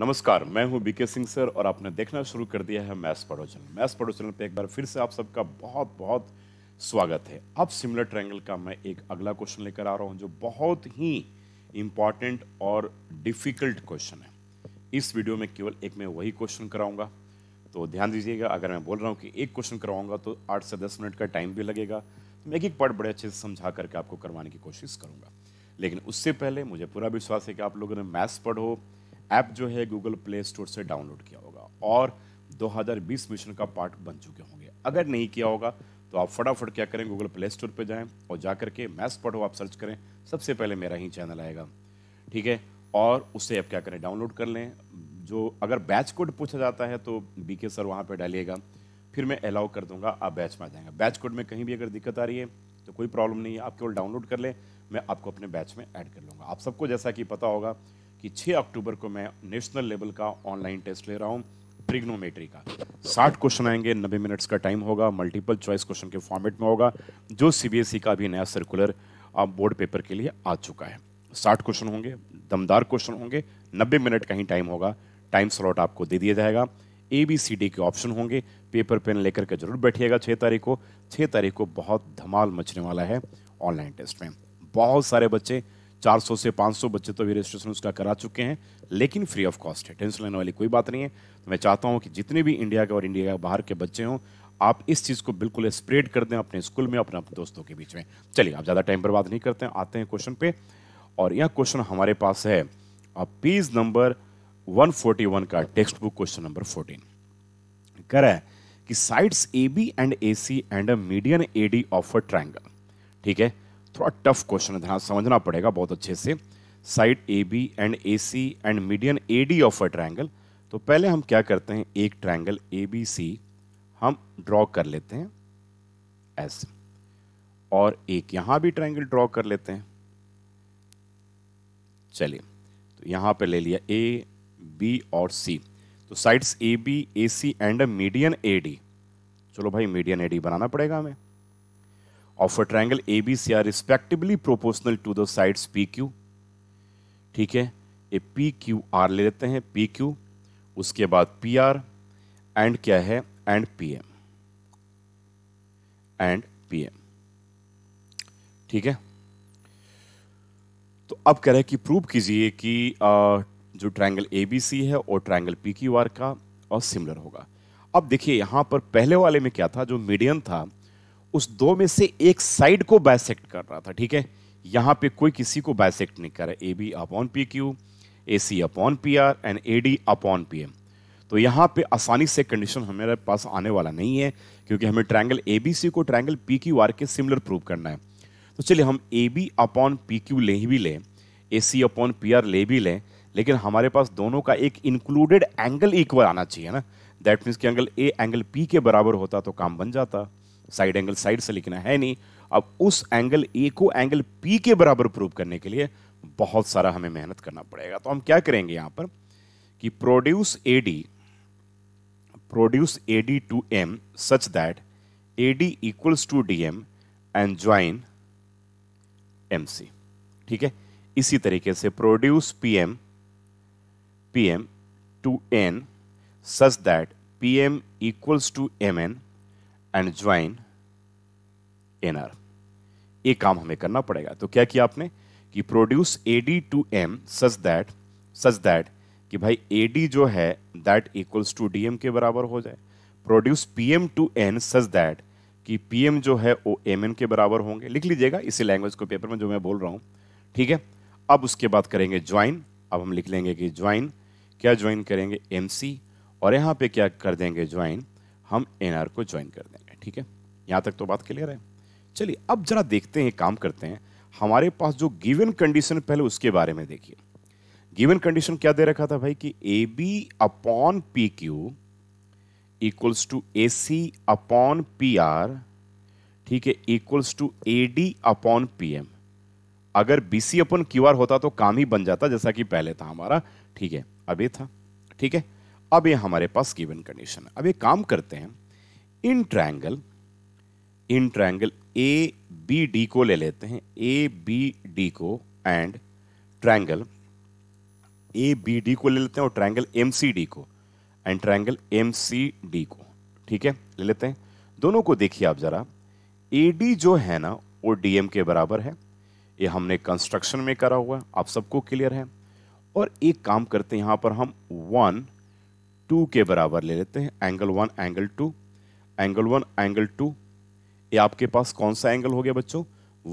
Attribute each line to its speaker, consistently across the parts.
Speaker 1: नमस्कार मैं हूं बीके सिंह सर और आपने देखना शुरू कर दिया है मैथ्स पढ़ो चैनल मैथ्स पढ़ो चैनल पे एक बार फिर से आप सबका बहुत बहुत स्वागत है अब सिमिलर ट्रायंगल का मैं एक अगला क्वेश्चन लेकर आ रहा हूं जो बहुत ही इम्पॉर्टेंट और डिफ़िकल्ट क्वेश्चन है इस वीडियो में केवल एक मैं वही क्वेश्चन कराऊँगा तो ध्यान दीजिएगा अगर मैं बोल रहा हूँ कि एक क्वेश्चन कराऊँगा तो आठ से दस मिनट का टाइम भी लगेगा तो मैं एक एक पार्ट बड़े अच्छे से समझा करके आपको करवाने की कोशिश करूँगा लेकिन उससे पहले मुझे पूरा विश्वास है कि आप लोगों ने मैथ्स पढ़ो ऐप जो है गूगल प्ले स्टोर से डाउनलोड किया होगा और 2020 मिशन का पार्ट बन चुके होंगे अगर नहीं किया होगा तो आप फटाफट क्या करें गूगल प्ले स्टोर पर जाएँ और जा करके मैथ्स पढ़ो आप सर्च करें सबसे पहले मेरा ही चैनल आएगा ठीक है और उससे आप क्या करें डाउनलोड कर लें जो अगर बैच कोड पूछा जाता है तो बी के सर वहाँ पर डालिएगा फिर मैं अलाउ कर दूंगा आप बैच में आ जाएंगे बैच कोड में कहीं भी अगर दिक्कत आ रही है तो कोई प्रॉब्लम नहीं है आप केवल डाउनलोड कर लें मैं आपको अपने बैच में ऐड कर लूँगा आप सबको जैसा कि पता होगा कि 6 अक्टूबर को मैं नेशनल लेवल का ऑनलाइन टेस्ट ले रहा हूँ ट्रिग्नोमेट्री का साठ क्वेश्चन आएंगे नब्बे मिनट्स का टाइम होगा मल्टीपल चॉइस क्वेश्चन के फॉर्मेट में होगा जो सी e का अभी नया सर्कुलर बोर्ड पेपर के लिए आ चुका है साठ क्वेश्चन होंगे दमदार क्वेश्चन होंगे नब्बे मिनट का ही टाइम होगा टाइम स्लॉट आपको दे दिया जाएगा ए बी सी डी के ऑप्शन होंगे पेपर पेन लेकर के जरूर बैठिएगा छः तारीख को छः तारीख को बहुत धमाल मचने वाला है ऑनलाइन टेस्ट में बहुत सारे बच्चे 400 से 500 बच्चे तो अभी रजिस्ट्रेशन उसका करा चुके हैं लेकिन फ्री ऑफ कॉस्ट है टेंशन लेने वाली कोई बात नहीं है तो मैं चाहता हूँ कि जितने भी इंडिया के और इंडिया के बाहर के बच्चे हों आप इस चीज़ को बिल्कुल स्प्रेड कर दें अपने स्कूल में अपने दोस्तों के बीच में चलिए आप ज़्यादा टाइम बर्बाद नहीं करते हैं आते हैं क्वेश्चन पे और यह क्वेश्चन हमारे पास है पेज नंबर 141 का टेक्स्ट बुक क्वेश्चन नंबर 14 कह रहा है कि sides A B and A C and a median A D of a triangle ठीक है थोड़ा टफ क्वेश्चन है ध्यान समझना पड़ेगा बहुत अच्छे से side A B and A C and median A D of a triangle तो पहले हम क्या करते हैं एक ट्रायंगल ए बी सी हम ड्रॉ कर लेते हैं ऐसे और एक यहाँ भी ट्रायंगल ड्रॉ कर लेते हैं चलिए तो यहाँ पे ले लिया ए बी और सी तो sides A B A C and median A D चलो भाई मीडियन ए डी बनाना पड़ेगा हमें of a triangle ABC are respectively proportional to the sides PQ ठीक है ये आर ले लेते हैं पी क्यू उसके बाद पी आर एंड क्या है and P M and P M ठीक है तो अब कह रहे हैं कि प्रूव कीजिए कि आ, जो ट्रायंगल सी है और ट्रायंगल आर का और सिमिलर होगा अब देखिए यहाँ पर पहले वाले में क्या था जो मीडियम था उस दो में से एक साइड को बायसेक्ट कर रहा था ठीक है यहां पे कोई किसी को बायसेक्ट नहीं कर रहा A B upon P Q A C upon P R and A D upon P M तो यहां पे आसानी से कंडीशन हमारे पास आने वाला नहीं है क्योंकि हमें ट्रायंगल ए बी सी को ट्रायंगल पी क्यू आर के सिमिलर प्रूव करना है तो चलिए हम A B upon P Q ले भी लें A C upon P R ले भी लें लेकिन हमारे पास दोनों का एक इंक्लूडेड एंगल इक्वल आना चाहिए ना दैट मीन्स कि एंगल ए एंगल पी के बराबर होता तो काम बन जाता साइड एंगल साइड से लिखना है नहीं अब उस एंगल ए को एंगल पी के बराबर प्रूव करने के लिए बहुत सारा हमें मेहनत करना पड़ेगा तो हम क्या करेंगे यहां पर कि produce A D produce A D to M such that A D equals to D M and join M C ठीक है इसी तरीके से produce P M P M to N such that P M equals to M N and join N R ये काम हमें करना पड़ेगा तो क्या किया आपने कि produce A D to M such that such that कि भाई एडी जो है दैट इक्वल्स टू डीएम के बराबर हो जाए produce P M to N such that कि पीएम जो है वो एम एन के बराबर होंगे लिख लीजिएगा इसी लैंग्वेज को पेपर में जो मैं बोल रहा हूँ ठीक है अब उसके बाद करेंगे ज्वाइन अब हम लिख लेंगे कि ज्वाइन क्या ज्वाइन करेंगे एम और यहाँ पे क्या कर देंगे ज्वाइन हम एन को ज्वाइन कर देंगे ठीक है यहाँ तक तो बात क्लियर है चलिए अब जरा देखते हैं काम करते हैं हमारे पास जो गिवन कंडीशन पहले उसके बारे में देखिए गिवन कंडीशन क्या दे रखा था भाई कि A B upon P Q equals to A C upon P R ठीक है equals to A D upon P M अगर B C upon Q R होता तो काम ही बन जाता जैसा कि पहले था हमारा ठीक है अब ये था ठीक है अब ये हमारे पास गिवन कंडीशन अब ये काम करते हैं in triangle in triangle A B D को ले लेते हैं ए बी डी को and triangle A B D को ले लेते हैं और ट्रायंगल एम सी डी को and triangle M C D को ठीक है ले लेते हैं दोनों को देखिए आप जरा ए डी जो है ना वो डी एम के बराबर है ये हमने कंस्ट्रक्शन में करा हुआ है आप सबको क्लियर है और एक काम करते हैं यहां पर हम वन टू के बराबर ले लेते हैं angle one angle two angle one angle two ये आपके पास कौन सा एंगल हो गया बच्चों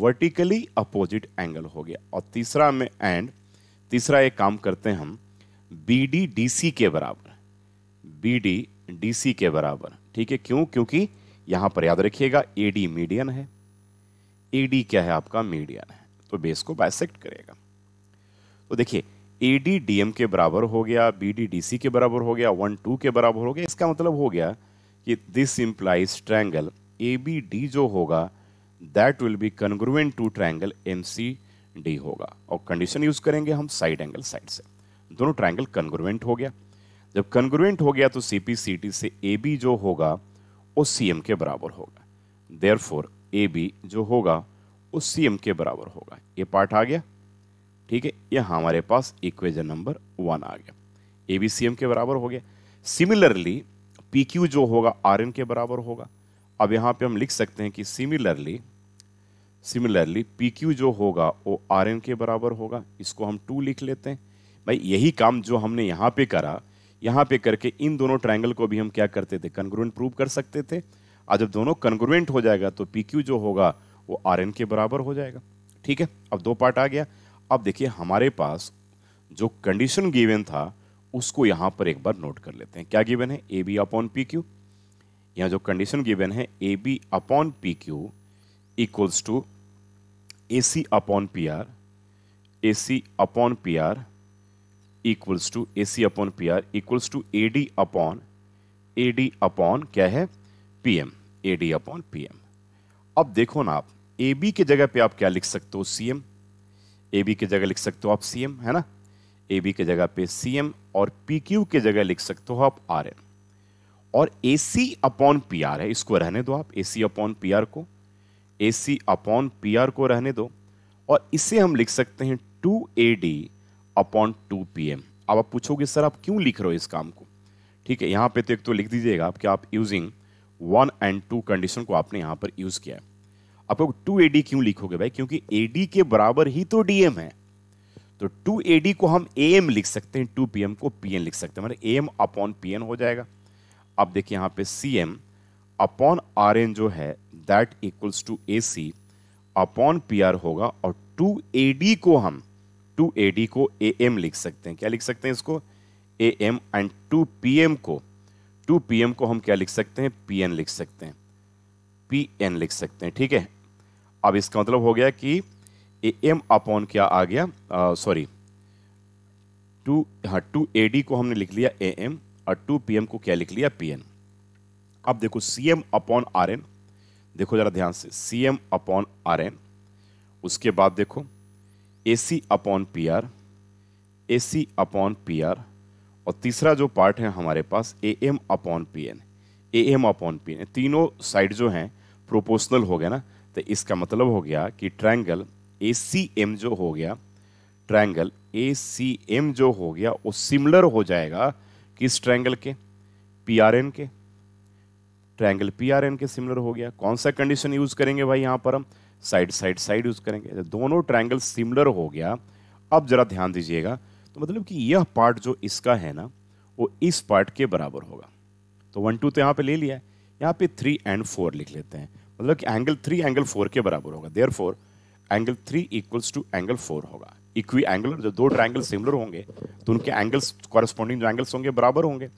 Speaker 1: वर्टिकली अपोजिट एंगल हो गया और तीसरा में एंड तीसरा एक काम करते हैं हम बी डी डी सी के बराबर बी डी डी सी के बराबर ठीक है क्यों क्योंकि यहां पर याद रखिएगा ए डी मीडियन है ए डी क्या है आपका मीडियन है तो बेस को बायसेक्ट करेगा तो देखिए ए डी डी एम के बराबर हो गया बी डी डी सी के बराबर हो गया वन टू के बराबर हो गया इसका मतलब हो गया कि this implies triangle A B D जो होगा that will be congruent to triangle M C D होगा और कंडीशन यूज करेंगे हम साइड एंगल साइड से दोनों ट्रायंगल कन्ग्रुवेंट हो गया जब कन्ग्रुवेंट हो गया तो सी पी सी टी से ए बी जो होगा वो सी एम के बराबर होगा देयर फोर ए बी जो होगा वो सी एम के बराबर होगा ये पार्ट आ गया ठीक है यह हमारे पास इक्वेजन नंबर वन आ गया ए बी सी एम के बराबर हो गया सिमिलरली पी क्यू जो होगा आर एन के बराबर होगा अब यहाँ पे हम लिख सकते हैं कि सिमिलरली सिमिलरली पी क्यू जो होगा वो आर एन के बराबर होगा इसको हम टू लिख लेते हैं भाई यही काम जो हमने यहाँ पे करा यहाँ पे करके इन दोनों ट्राइंगल को भी हम क्या करते थे कन्ग्रुएंट प्रूव कर सकते थे आज जब दोनों कन्ग्रुवेंट हो जाएगा तो पी क्यू जो होगा वो आर एन के बराबर हो जाएगा ठीक है अब दो पार्ट आ गया अब देखिए हमारे पास जो कंडीशन गिवन था उसको यहाँ पर एक बार नोट कर लेते हैं क्या गिवन है A B upon P Q यहाँ जो कंडीशन गिवन है A B upon P Q equals to A C upon P R A C upon P R equals to A C upon P R equals to A D upon A D upon क्या है P M A D upon P M अब देखो ना आप A B की जगह पे आप क्या लिख सकते हो सी एम ए बी की जगह लिख सकते हो आप सी एम है ना ए बी की जगह पे सी एम और पी क्यू की जगह लिख सकते हो आप आर एन और A C upon P R है इसको रहने दो आप A C upon P R को A C upon P R को रहने दो और इसे हम लिख सकते हैं two A D upon two P M अब आप पूछोगे सर आप क्यों लिख रहे हो इस काम को ठीक है यहाँ पे तो एक तो लिख दीजिएगा आप कि आप using one and two condition को आपने यहाँ पर यूज़ किया है आपको टू ए डी क्यों लिखोगे भाई क्योंकि ए डी के बराबर ही तो डी एम है तो टू ए को हम ए लिख सकते हैं टू पी को पी लिख सकते हैं मतलब ए एम अपॉन पी हो जाएगा अब देखिए यहाँ पे C M upon R N जो है that equals to A C upon P R होगा और टू ए डी को हम टू ए डी को ए एम लिख सकते हैं क्या लिख सकते हैं इसको A M and two P M को टू पी एम को हम क्या लिख सकते हैं पी एन लिख सकते हैं पी एन लिख सकते हैं ठीक है अब इसका मतलब हो गया कि ए एम अपॉन क्या आ गया सॉरी टू हाँ टू ए डी को हमने लिख लिया ए एम और टू पी एम को क्या लिख लिया पी एन अब देखो C M upon R N देखो ज़रा ध्यान से C M upon R N उसके बाद देखो A C upon P R A C upon P R और तीसरा जो पार्ट है हमारे पास A M upon P N A M upon P N तीनों साइड जो हैं प्रोपोर्शनल हो गया ना तो इसका मतलब हो गया कि ट्रायंगल ए सी एम जो हो गया ट्रायंगल ए सी एम जो हो गया वो सिमिलर हो जाएगा किस ट्रायंगल के पी आर एन के ट्रायंगल पी आर एन के सिमिलर हो गया कौन सा कंडीशन यूज करेंगे भाई यहाँ पर हम साइड साइड साइड यूज करेंगे दोनों ट्रायंगल सिमिलर हो गया अब जरा ध्यान दीजिएगा तो मतलब कि यह पार्ट जो इसका है ना वो इस पार्ट के बराबर होगा तो वन टू तो यहाँ पे ले लिया है यहाँ पे थ्री एंड फोर लिख लेते हैं मतलब कि एंगल थ्री एंगल फोर के बराबर होगा there four angle three equals to angle four होगा इक्वी एंगल जब दो ट्राइंगल सिमिलर होंगे तो उनके एंगल्स कॉरेस्पॉन्डिंग जो एंगल्स होंगे बराबर होंगे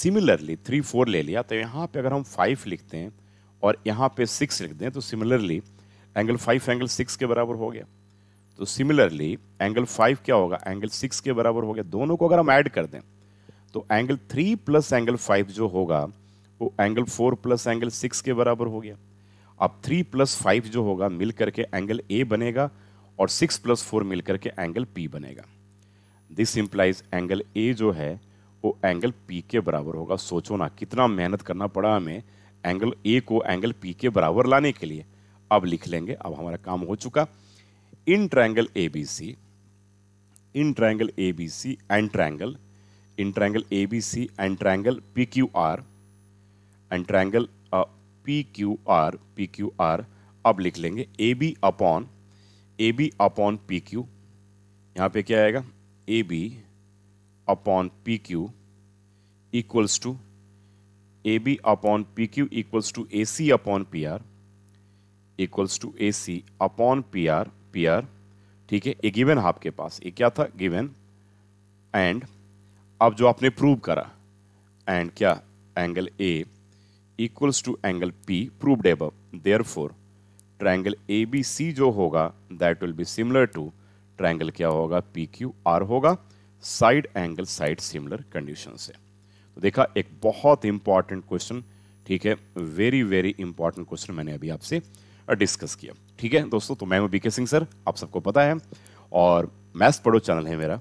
Speaker 1: सिमिलरली थ्री फोर ले लिया तो यहाँ पे अगर हम फाइव लिखते हैं और यहाँ पे सिक्स लिख दें तो similarly angle five angle six के बराबर हो गया तो सिमिलरली एंगल फाइव क्या होगा एंगल सिक्स के बराबर हो गया दोनों को अगर हम ऐड कर दें तो angle three plus angle five जो होगा वो angle four plus angle six के बराबर हो गया अब थ्री प्लस फाइव जो होगा मिल करके एंगल ए बनेगा और सिक्स प्लस फोर मिल करके एंगल पी बनेगा दिस इम्प्लाइज एंगल ए जो है वो एंगल पी के बराबर होगा सोचो ना कितना मेहनत करना पड़ा हमें एंगल ए को एंगल पी के बराबर लाने के लिए अब लिख लेंगे अब हमारा काम हो चुका in triangle A B C in triangle A B C and triangle in triangle A B C and triangle P Q R and triangle P Q R P Q R अब लिख लेंगे A B upon A B upon P Q यहाँ पे क्या आएगा A B upon P Q equals to A B upon P Q equals to A C upon P R equals to A C upon P R P R ठीक है ये given आपके पास ये क्या था गिवन एंड अब जो आपने प्रूव करा एंड क्या angle A equals to angle P P for triangle A B C जो होगा that will be similar to triangle क्या होगा पी क्यू आर होगा side angle side similar condition से तो देखा एक बहुत इंपॉर्टेंट क्वेश्चन ठीक है वेरी वेरी इंपॉर्टेंट क्वेश्चन मैंने अभी आपसे डिस्कस किया ठीक है दोस्तों तो मैं हूँ बीके सिंह सर आप सबको पता है और मैथ्स पढ़ो चैनल है मेरा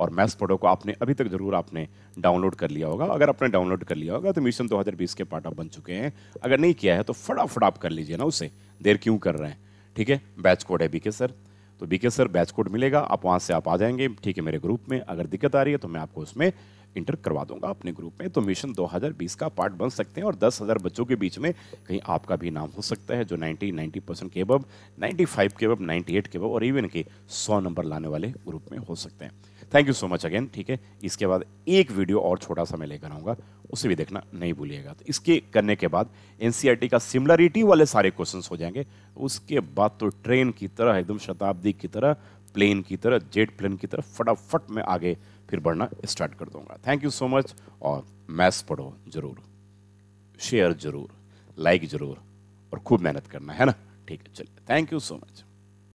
Speaker 1: और मैथ्स फोटो को आपने अभी तक जरूर आपने डाउनलोड कर लिया होगा अगर आपने डाउनलोड कर लिया होगा तो मिशन 2020 के पार्ट आप बन चुके हैं अगर नहीं किया है तो फटाफट आप कर लीजिए ना उसे देर क्यों कर रहे हैं ठीक है बैच कोड है बीके सर तो बीके सर बैच कोड मिलेगा आप वहाँ से आप आ जाएंगे ठीक है मेरे ग्रुप में अगर दिक्कत आ रही है तो मैं आपको उसमें इंटर करवा दूंगा अपने ग्रुप में तो मिशन 2020 का पार्ट बन सकते हैं और 10,000 बच्चों के बीच में कहीं आपका भी नाम हो सकता है जो 90 90 परसेंट के नाइन्टी फाइव के नाइन्टी एट के बब और इवन के 100 नंबर लाने वाले ग्रुप में हो सकते हैं thank you so much again ठीक है इसके बाद एक वीडियो और छोटा सा मैं लेकर आऊँगा उसे भी देखना नहीं भूलिएगा तो इसके करने के बाद एन e का सिमिलरिटी वाले सारे क्वेश्चन हो जाएंगे उसके बाद तो ट्रेन की तरह एकदम शताब्दी की तरह प्लेन की तरह जेट प्लेन की तरह फटाफट में आगे फिर बढ़ना स्टार्ट कर दूंगा थैंक यू सो मच और मैथ्स पढ़ो जरूर शेयर जरूर लाइक जरूर और खूब मेहनत करना है ना ठीक है चलिए थैंक यू सो मच